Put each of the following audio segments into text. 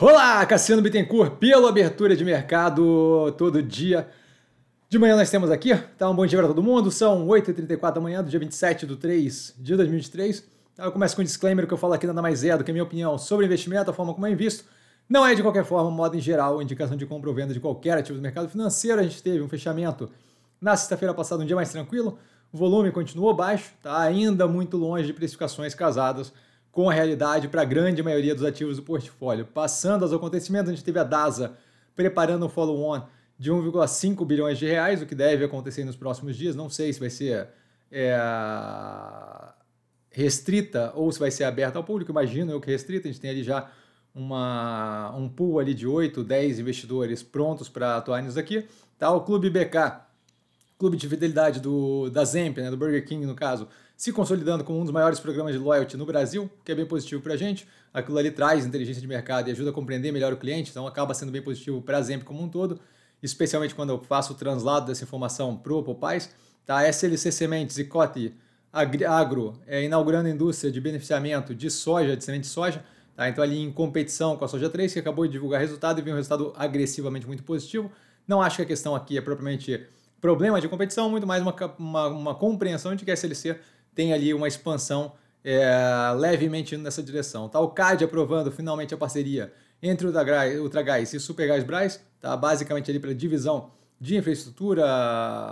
Olá, Cassiano Bittencourt, pela abertura de mercado todo dia. De manhã nós temos aqui, tá? Um bom dia para todo mundo. São 8h34 da manhã do dia 27 de 3 de 2023. Eu começo com um disclaimer que eu falo aqui nada mais é do que a minha opinião sobre investimento, a forma como eu é invisto. Não é, de qualquer forma, modo em geral, indicação de compra ou venda de qualquer ativo do mercado financeiro. A gente teve um fechamento na sexta-feira passada, um dia mais tranquilo. O volume continuou baixo, tá ainda muito longe de precificações casadas com a realidade para a grande maioria dos ativos do portfólio. Passando aos acontecimentos, a gente teve a DASA preparando um follow-on de 1,5 bilhões de reais, o que deve acontecer nos próximos dias. Não sei se vai ser é, restrita ou se vai ser aberta ao público, imagino eu que restrita. A gente tem ali já uma, um pool ali de 8, 10 investidores prontos para atuar nisso aqui. Tá, o Clube BK clube de fidelidade do, da Zemp, né, do Burger King no caso, se consolidando como um dos maiores programas de loyalty no Brasil, que é bem positivo para a gente. Aquilo ali traz inteligência de mercado e ajuda a compreender melhor o cliente, então acaba sendo bem positivo para a Zemp como um todo, especialmente quando eu faço o translado dessa informação para o Popais. Tá? SLC Sementes e Cote Agro é, inaugurando a indústria de beneficiamento de soja, de semente de soja, tá? então ali em competição com a Soja 3, que acabou de divulgar resultado e viu um resultado agressivamente muito positivo. Não acho que a questão aqui é propriamente problema de competição, muito mais uma, uma, uma compreensão de que a SLC tem ali uma expansão é, levemente indo nessa direção. Tá? O CAD aprovando finalmente a parceria entre o Ultragás e Supergás Brás, tá? basicamente ali para divisão de infraestrutura,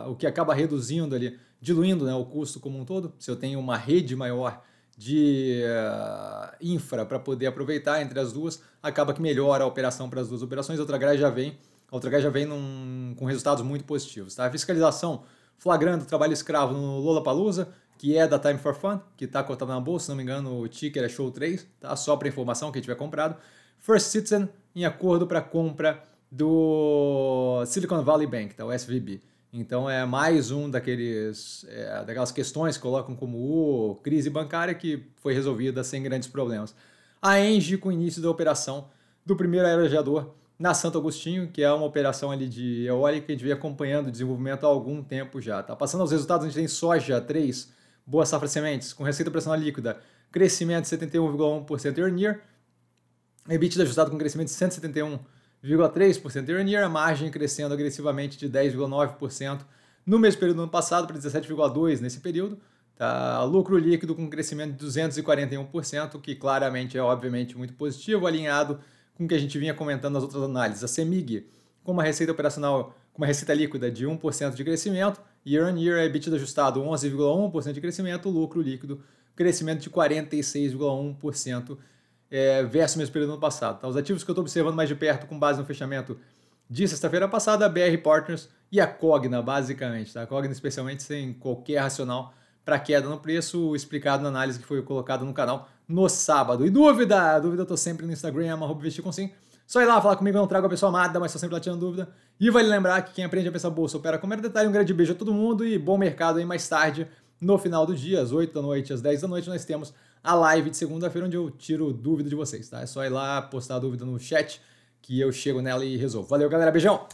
o que acaba reduzindo ali, diluindo né, o custo como um todo. Se eu tenho uma rede maior de uh, infra para poder aproveitar entre as duas, acaba que melhora a operação para as duas operações. Outra grade já vem a que já vem num, com resultados muito positivos. Tá? A fiscalização flagrando o trabalho escravo no Lollapalooza, que é da Time for Fun, que está cotado na bolsa, se não me engano o ticker é Show 3, tá? só para informação, quem tiver comprado. First Citizen em acordo para compra do Silicon Valley Bank, tá? o SVB. Então é mais um daqueles é, daquelas questões que colocam como crise bancária que foi resolvida sem grandes problemas. A Engie com o início da operação do primeiro aerogeador na Santo Agostinho, que é uma operação ali de eólica que a gente vem acompanhando o desenvolvimento há algum tempo já. Tá passando aos resultados, a gente tem soja 3, boa safra de sementes, com receita operacional líquida, crescimento de 71,1% year on year, EBITDA ajustado com crescimento de 171,3% year on year, a margem crescendo agressivamente de 10,9% no mesmo período do ano passado para 17,2% nesse período, tá? lucro líquido com crescimento de 241%, que claramente é obviamente muito positivo, alinhado com o que a gente vinha comentando nas outras análises. A CEMIG, com uma receita operacional, com uma receita líquida de 1% de crescimento, year on year EBITDA ajustado 11,1% de crescimento, lucro líquido crescimento de 46,1% é, versus o mesmo período do ano passado. Tá? Os ativos que eu estou observando mais de perto com base no fechamento de sexta-feira passada, a BR Partners e a Cogna, basicamente. Tá? A Cogna especialmente sem qualquer racional para queda no preço, explicado na análise que foi colocada no canal no sábado. E dúvida? Dúvida eu tô sempre no Instagram, vestirconsim. Só ir lá falar comigo, eu não trago a pessoa amada, mas tô sempre lá tirando dúvida. E vale lembrar que quem aprende a pensar bolsa opera com mero detalhe. Um grande beijo a todo mundo e bom mercado aí mais tarde, no final do dia, às 8 da noite, às 10 da noite, nós temos a live de segunda-feira, onde eu tiro dúvida de vocês, tá? É só ir lá postar a dúvida no chat que eu chego nela e resolvo. Valeu, galera. Beijão!